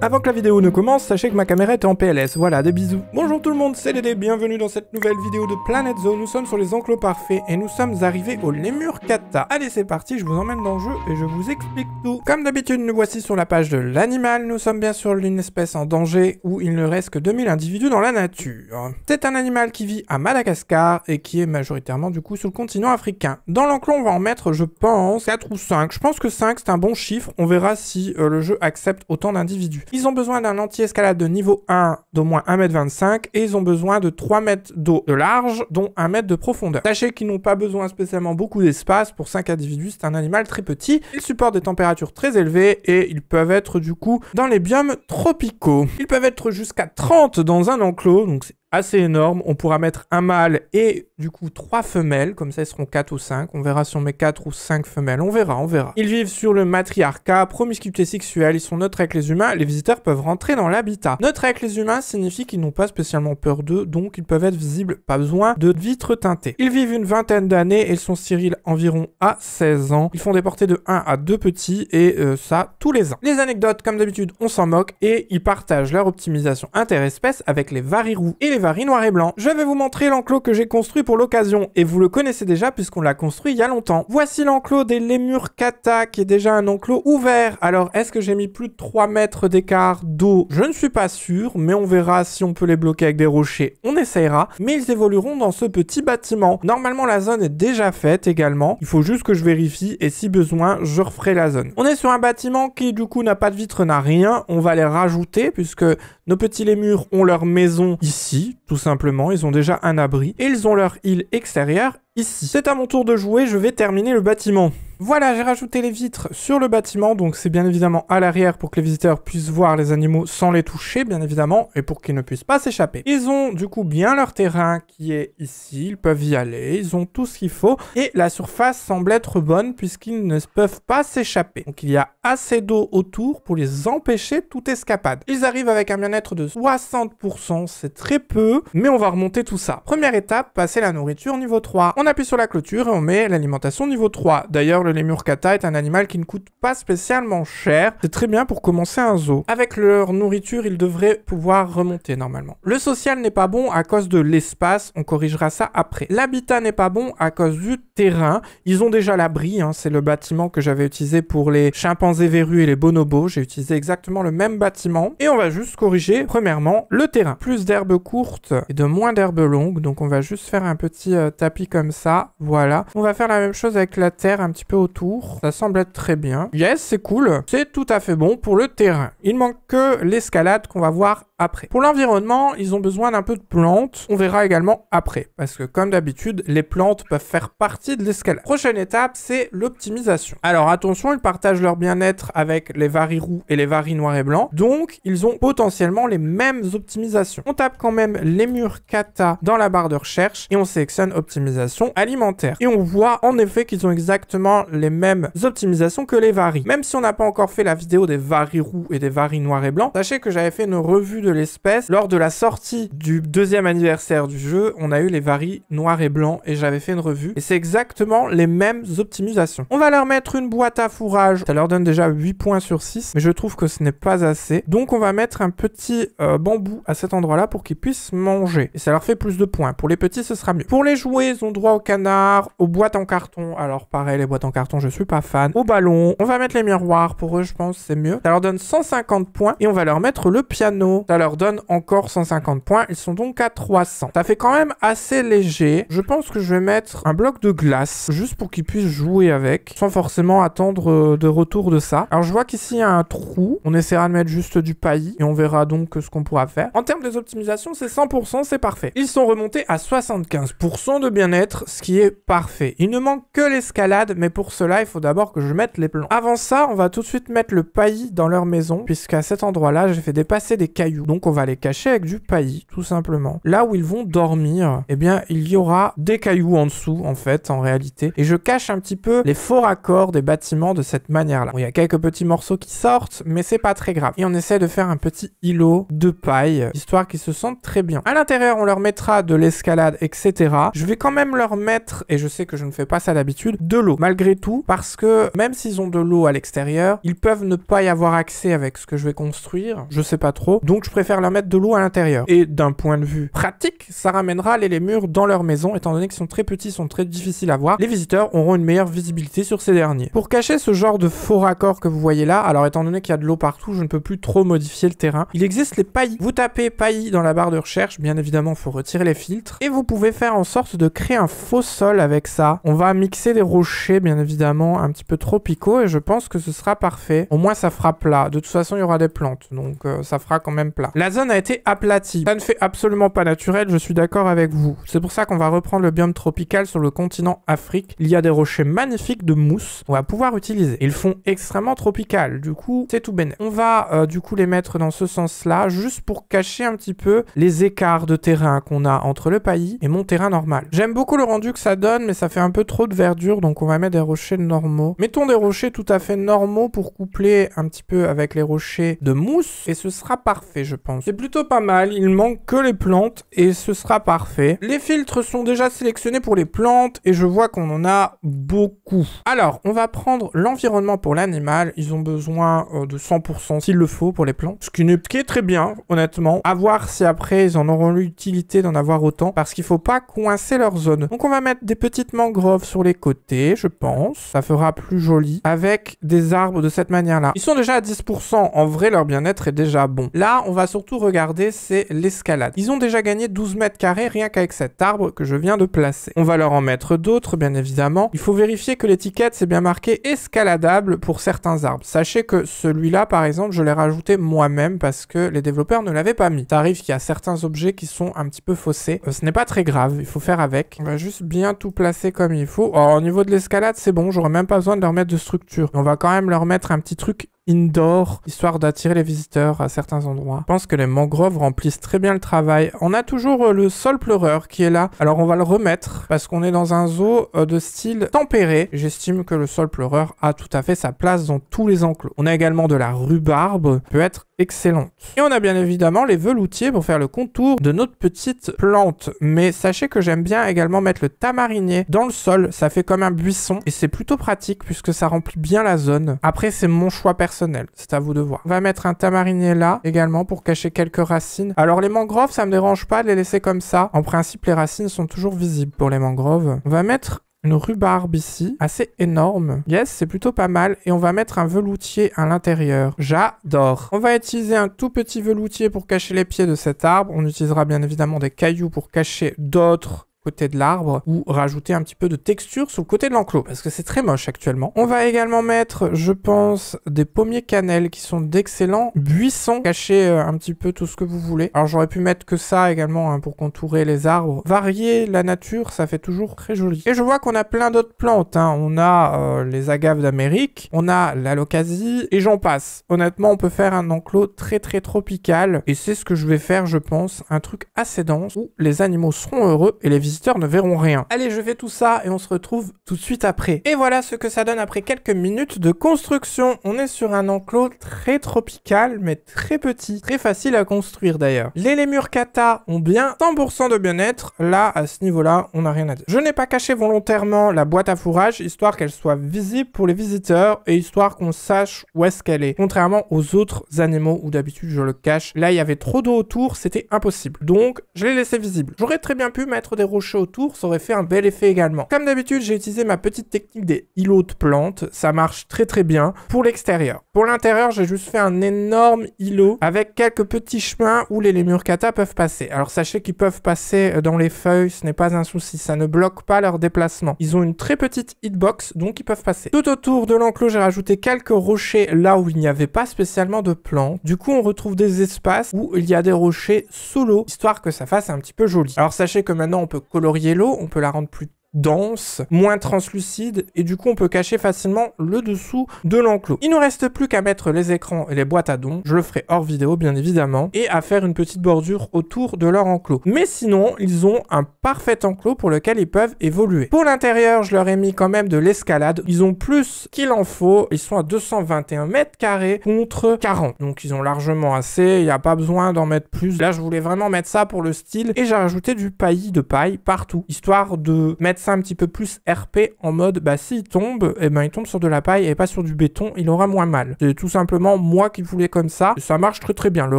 Avant que la vidéo ne commence, sachez que ma caméra est en PLS, voilà, des bisous. Bonjour tout le monde, c'est Dédé, bienvenue dans cette nouvelle vidéo de Planet Zoo. Nous sommes sur les enclos parfaits et nous sommes arrivés au Lémur Kata. Allez, c'est parti, je vous emmène dans le jeu et je vous explique tout. Comme d'habitude, nous voici sur la page de l'animal. Nous sommes bien sûr une espèce en danger où il ne reste que 2000 individus dans la nature. C'est un animal qui vit à Madagascar et qui est majoritairement du coup sur le continent africain. Dans l'enclos, on va en mettre, je pense, 4 ou 5. Je pense que 5, c'est un bon chiffre. On verra si euh, le jeu accepte autant d'individus. Ils ont besoin d'un anti-escalade de niveau 1 d'au moins 1m25 et ils ont besoin de 3 mètres d'eau de large, dont 1 mètre de profondeur. Sachez qu'ils n'ont pas besoin spécialement beaucoup d'espace. Pour 5 individus, c'est un animal très petit. Ils supportent des températures très élevées et ils peuvent être du coup dans les biomes tropicaux. Ils peuvent être jusqu'à 30 dans un enclos, donc c'est assez énorme. On pourra mettre un mâle et du coup trois femelles, comme ça ils seront quatre ou cinq, On verra si on met quatre ou cinq femelles, on verra, on verra. Ils vivent sur le matriarcat, promiscuité sexuelle, ils sont neutres avec les humains, les visiteurs peuvent rentrer dans l'habitat. Neutres avec les humains signifie qu'ils n'ont pas spécialement peur d'eux, donc ils peuvent être visibles, pas besoin de vitres teintées. Ils vivent une vingtaine d'années et sont stériles environ à 16 ans. Ils font des portées de 1 à 2 petits et euh, ça tous les ans. Les anecdotes, comme d'habitude, on s'en moque et ils partagent leur optimisation interespèce avec les varirous et les noir et blanc. Je vais vous montrer l'enclos que j'ai construit pour l'occasion, et vous le connaissez déjà puisqu'on l'a construit il y a longtemps. Voici l'enclos des lémures kata, qui est déjà un enclos ouvert. Alors, est-ce que j'ai mis plus de 3 mètres d'écart d'eau Je ne suis pas sûr, mais on verra si on peut les bloquer avec des rochers, on essayera. Mais ils évolueront dans ce petit bâtiment. Normalement, la zone est déjà faite également. Il faut juste que je vérifie, et si besoin, je referai la zone. On est sur un bâtiment qui, du coup, n'a pas de vitre, n'a rien. On va les rajouter, puisque nos petits lémures ont leur maison ici, tout simplement. Ils ont déjà un abri. Et ils ont leur île extérieure ici. C'est à mon tour de jouer, je vais terminer le bâtiment. Voilà, j'ai rajouté les vitres sur le bâtiment, donc c'est bien évidemment à l'arrière pour que les visiteurs puissent voir les animaux sans les toucher, bien évidemment, et pour qu'ils ne puissent pas s'échapper. Ils ont du coup bien leur terrain qui est ici, ils peuvent y aller, ils ont tout ce qu'il faut, et la surface semble être bonne puisqu'ils ne peuvent pas s'échapper. Donc il y a assez d'eau autour pour les empêcher toute escapade. Ils arrivent avec un bien-être de 60%, c'est très peu, mais on va remonter tout ça. Première étape, passer la nourriture niveau 3. On appuie sur la clôture et on met l'alimentation niveau 3. D'ailleurs, les Murkata est un animal qui ne coûte pas spécialement cher. C'est très bien pour commencer un zoo. Avec leur nourriture, ils devraient pouvoir remonter normalement. Le social n'est pas bon à cause de l'espace, on corrigera ça après. L'habitat n'est pas bon à cause du terrain. Ils ont déjà l'abri, hein. c'est le bâtiment que j'avais utilisé pour les chimpanzés verrues et les bonobos. J'ai utilisé exactement le même bâtiment. Et on va juste corriger, premièrement, le terrain. Plus d'herbes courtes et de moins d'herbes longues. Donc on va juste faire un petit euh, tapis comme ça. Voilà. On va faire la même chose avec la terre un petit peu autour. Ça semble être très bien. Yes, c'est cool. C'est tout à fait bon pour le terrain. Il manque que l'escalade qu'on va voir après. Pour l'environnement, ils ont besoin d'un peu de plantes. On verra également après. Parce que comme d'habitude, les plantes peuvent faire partie de l'escalade. Prochaine étape, c'est l'optimisation. Alors attention, ils partagent leur bien-être avec les varis roux et les varis noirs et blancs. Donc, ils ont potentiellement les mêmes optimisations. On tape quand même les murs kata dans la barre de recherche et on sélectionne optimisation alimentaire. Et on voit en effet qu'ils ont exactement les mêmes optimisations que les varis. Même si on n'a pas encore fait la vidéo des varis roux et des varis noirs et blancs, sachez que j'avais fait une revue de l'espèce. Lors de la sortie du deuxième anniversaire du jeu, on a eu les varies noir et blanc et j'avais fait une revue. Et c'est exactement les mêmes optimisations. On va leur mettre une boîte à fourrage. Ça leur donne déjà 8 points sur 6, mais je trouve que ce n'est pas assez. Donc on va mettre un petit euh, bambou à cet endroit-là pour qu'ils puissent manger. Et ça leur fait plus de points. Pour les petits, ce sera mieux. Pour les jouets, ils ont droit au canard, aux boîtes en carton. Alors pareil, les boîtes en carton, je suis pas fan. Au ballon, on va mettre les miroirs. Pour eux, je pense, c'est mieux. Ça leur donne 150 points et on va leur mettre le piano leur donne encore 150 points. Ils sont donc à 300. Ça fait quand même assez léger. Je pense que je vais mettre un bloc de glace juste pour qu'ils puissent jouer avec sans forcément attendre euh, de retour de ça. Alors je vois qu'ici il y a un trou. On essaiera de mettre juste du paillis et on verra donc euh, ce qu'on pourra faire. En termes des optimisations, c'est 100%, c'est parfait. Ils sont remontés à 75% de bien-être, ce qui est parfait. Il ne manque que l'escalade, mais pour cela, il faut d'abord que je mette les plans. Avant ça, on va tout de suite mettre le paillis dans leur maison puisqu'à cet endroit-là, j'ai fait dépasser des cailloux donc on va les cacher avec du paillis, tout simplement. Là où ils vont dormir, eh bien, il y aura des cailloux en dessous, en fait, en réalité. Et je cache un petit peu les faux raccords des bâtiments de cette manière-là. il y a quelques petits morceaux qui sortent, mais c'est pas très grave. Et on essaie de faire un petit îlot de paille, histoire qu'ils se sentent très bien. À l'intérieur, on leur mettra de l'escalade, etc. Je vais quand même leur mettre, et je sais que je ne fais pas ça d'habitude, de l'eau. Malgré tout, parce que même s'ils ont de l'eau à l'extérieur, ils peuvent ne pas y avoir accès avec ce que je vais construire. Je sais pas trop. Donc préfère leur mettre de l'eau à l'intérieur. Et d'un point de vue pratique, ça ramènera les lémures dans leur maison, étant donné qu'ils sont très petits, sont très difficiles à voir, les visiteurs auront une meilleure visibilité sur ces derniers. Pour cacher ce genre de faux raccords que vous voyez là, alors étant donné qu'il y a de l'eau partout, je ne peux plus trop modifier le terrain. Il existe les paillis. Vous tapez paillis dans la barre de recherche, bien évidemment, faut retirer les filtres, et vous pouvez faire en sorte de créer un faux sol avec ça. On va mixer des rochers, bien évidemment, un petit peu tropicaux, et je pense que ce sera parfait. Au moins, ça fera plat. De toute façon, il y aura des plantes, donc euh, ça fera quand même plat. La zone a été aplatie. Ça ne fait absolument pas naturel, je suis d'accord avec vous. C'est pour ça qu'on va reprendre le biome tropical sur le continent Afrique. Il y a des rochers magnifiques de mousse qu'on va pouvoir utiliser. Ils font extrêmement tropical, du coup, c'est tout bénéfique. On va euh, du coup les mettre dans ce sens-là, juste pour cacher un petit peu les écarts de terrain qu'on a entre le paillis et mon terrain normal. J'aime beaucoup le rendu que ça donne, mais ça fait un peu trop de verdure, donc on va mettre des rochers normaux. Mettons des rochers tout à fait normaux pour coupler un petit peu avec les rochers de mousse, et ce sera parfait je pense. C'est plutôt pas mal, il manque que les plantes et ce sera parfait. Les filtres sont déjà sélectionnés pour les plantes et je vois qu'on en a beaucoup. Alors, on va prendre l'environnement pour l'animal. Ils ont besoin euh, de 100% s'il le faut pour les plantes. Ce qui, est, qui très bien, honnêtement. À voir si après ils en auront l'utilité d'en avoir autant parce qu'il faut pas coincer leur zone. Donc on va mettre des petites mangroves sur les côtés, je pense. Ça fera plus joli avec des arbres de cette manière-là. Ils sont déjà à 10%. En vrai, leur bien-être est déjà bon. Là, on va surtout regarder, c'est l'escalade. Ils ont déjà gagné 12 mètres carrés rien qu'avec cet arbre que je viens de placer. On va leur en mettre d'autres, bien évidemment. Il faut vérifier que l'étiquette, c'est bien marqué escaladable pour certains arbres. Sachez que celui-là, par exemple, je l'ai rajouté moi-même parce que les développeurs ne l'avaient pas mis. Ça arrive qu'il y a certains objets qui sont un petit peu faussés. Euh, ce n'est pas très grave, il faut faire avec. On va juste bien tout placer comme il faut. Alors, oh, au niveau de l'escalade, c'est bon, j'aurais même pas besoin de leur mettre de structure. On va quand même leur mettre un petit truc indoor, histoire d'attirer les visiteurs à certains endroits. Je pense que les mangroves remplissent très bien le travail. On a toujours euh, le sol pleureur qui est là. Alors on va le remettre parce qu'on est dans un zoo euh, de style tempéré. J'estime que le sol pleureur a tout à fait sa place dans tous les enclos. On a également de la rhubarbe, peut être Excellent. Et on a bien évidemment les veloutiers pour faire le contour de notre petite plante. Mais sachez que j'aime bien également mettre le tamarinier dans le sol, ça fait comme un buisson et c'est plutôt pratique puisque ça remplit bien la zone. Après c'est mon choix personnel, c'est à vous de voir. On va mettre un tamarinier là également pour cacher quelques racines. Alors les mangroves ça me dérange pas de les laisser comme ça. En principe les racines sont toujours visibles pour les mangroves. On va mettre une rhubarbe ici, assez énorme. Yes, c'est plutôt pas mal. Et on va mettre un veloutier à l'intérieur. J'adore. On va utiliser un tout petit veloutier pour cacher les pieds de cet arbre. On utilisera bien évidemment des cailloux pour cacher d'autres côté de l'arbre ou rajouter un petit peu de texture sur le côté de l'enclos parce que c'est très moche actuellement. On va également mettre, je pense, des pommiers cannelle qui sont d'excellents buissons. Cacher euh, un petit peu tout ce que vous voulez. Alors j'aurais pu mettre que ça également hein, pour contourer les arbres. Varier la nature, ça fait toujours très joli. Et je vois qu'on a plein d'autres plantes. Hein. On a euh, les agaves d'Amérique, on a l'alocasie et j'en passe. Honnêtement, on peut faire un enclos très très tropical et c'est ce que je vais faire, je pense, un truc assez dense où les animaux seront heureux et les visiteurs ne verront rien. Allez, je fais tout ça et on se retrouve tout de suite après. Et voilà ce que ça donne après quelques minutes de construction. On est sur un enclos très tropical, mais très petit, très facile à construire d'ailleurs. Les lémures kata ont bien 100% de bien-être. Là, à ce niveau-là, on n'a rien à dire. Je n'ai pas caché volontairement la boîte à fourrage, histoire qu'elle soit visible pour les visiteurs et histoire qu'on sache où est-ce qu'elle est. Contrairement aux autres animaux où d'habitude je le cache, là, il y avait trop d'eau autour, c'était impossible. Donc, je l'ai laissé visible. J'aurais très bien pu mettre des rouges autour, ça aurait fait un bel effet également. Comme d'habitude, j'ai utilisé ma petite technique des îlots de plantes, ça marche très très bien pour l'extérieur. Pour l'intérieur, j'ai juste fait un énorme îlot avec quelques petits chemins où les lémurcata peuvent passer. Alors sachez qu'ils peuvent passer euh, dans les feuilles, ce n'est pas un souci, ça ne bloque pas leur déplacement. Ils ont une très petite hitbox, donc ils peuvent passer. Tout autour de l'enclos, j'ai rajouté quelques rochers là où il n'y avait pas spécialement de plantes. Du coup, on retrouve des espaces où il y a des rochers sous l'eau, histoire que ça fasse un petit peu joli. Alors sachez que maintenant, on peut colorier l'eau, on peut la rendre plus dense, moins translucide et du coup on peut cacher facilement le dessous de l'enclos. Il ne reste plus qu'à mettre les écrans et les boîtes à dons, je le ferai hors vidéo bien évidemment, et à faire une petite bordure autour de leur enclos. Mais sinon, ils ont un parfait enclos pour lequel ils peuvent évoluer. Pour l'intérieur, je leur ai mis quand même de l'escalade, ils ont plus qu'il en faut, ils sont à 221 mètres carrés contre 40, donc ils ont largement assez, il n'y a pas besoin d'en mettre plus. Là je voulais vraiment mettre ça pour le style et j'ai rajouté du paillis de paille partout, histoire de mettre ça un petit peu plus RP en mode bah s'il tombe, et eh ben il tombe sur de la paille et pas sur du béton, il aura moins mal. C'est tout simplement moi qui voulais comme ça. Ça marche très très bien. Le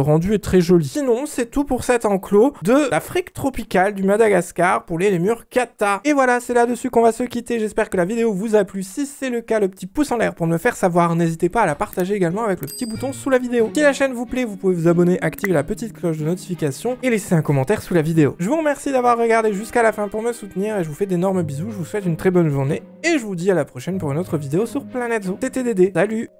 rendu est très joli. Sinon, c'est tout pour cet enclos de l'Afrique tropicale du Madagascar pour les lémures kata. Et voilà, c'est là-dessus qu'on va se quitter. J'espère que la vidéo vous a plu. Si c'est le cas, le petit pouce en l'air pour me faire savoir. N'hésitez pas à la partager également avec le petit bouton sous la vidéo. Si la chaîne vous plaît, vous pouvez vous abonner, activer la petite cloche de notification et laisser un commentaire sous la vidéo. Je vous remercie d'avoir regardé jusqu'à la fin pour me soutenir et je vous fais d'énormes bisous, je vous souhaite une très bonne journée et je vous dis à la prochaine pour une autre vidéo sur Planète Zoo. TTDD. salut